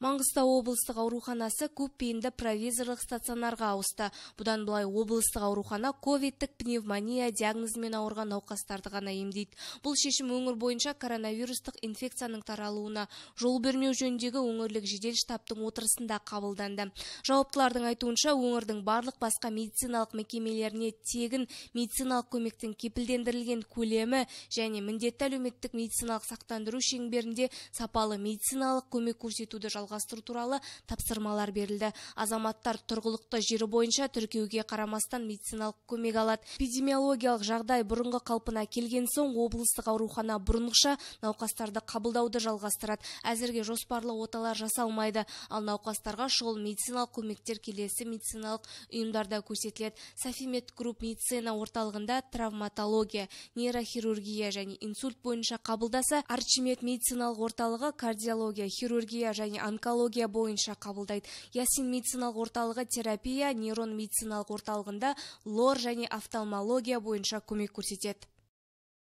Маңғыстау облыстық ауруханасы көпбейінді провизорлық стационарға ауысты. Бұдан былай облыстық аурухана ковидтік пневмония диагнозымен ауырған науқастарды ғана емдейді. Бұл шешім өңір бойынша коронавирустық инфекцияның таралуына жол бермеу жөніндегі өңірлік жедел штабтың отырысында қабылданды. Жауаптылардың айтуынша өңірдің барлық басқа медициналық мекемелеріне тегін медициналық көмектің кепілдендірілген көлемі және міндетті әлеуметтік медициналық сақтандыру шеңберінде сапалы медициналық көмек көрсетуді жалғастыру туралы тапсырмалар берілді азаматтар тұрғылықты жері бойынша тіркеуге қарамастан медициналық көмек алады эпидемиологиялық жағдай бұрынғы қалпына келген соң облыстық аурухана бұрынғыша науқастарды қабылдауды жалғастырады әзірге жоспарлы оталар жасалмайды ал науқастарға шұғыл медициналық көмектер келесі медициналық ұйымдарда көрсетіледі софимед групп медицина орталығында травматология нейрохирургия және инсульт бойынша қабылдаса арчимед медициналық орталығы кардиология хирургия және онкология бойынша қабылдайды ясин медициналық орталығы терапия нейрон медициналық орталығында лор және офтальмология бойынша көмек көрсетеді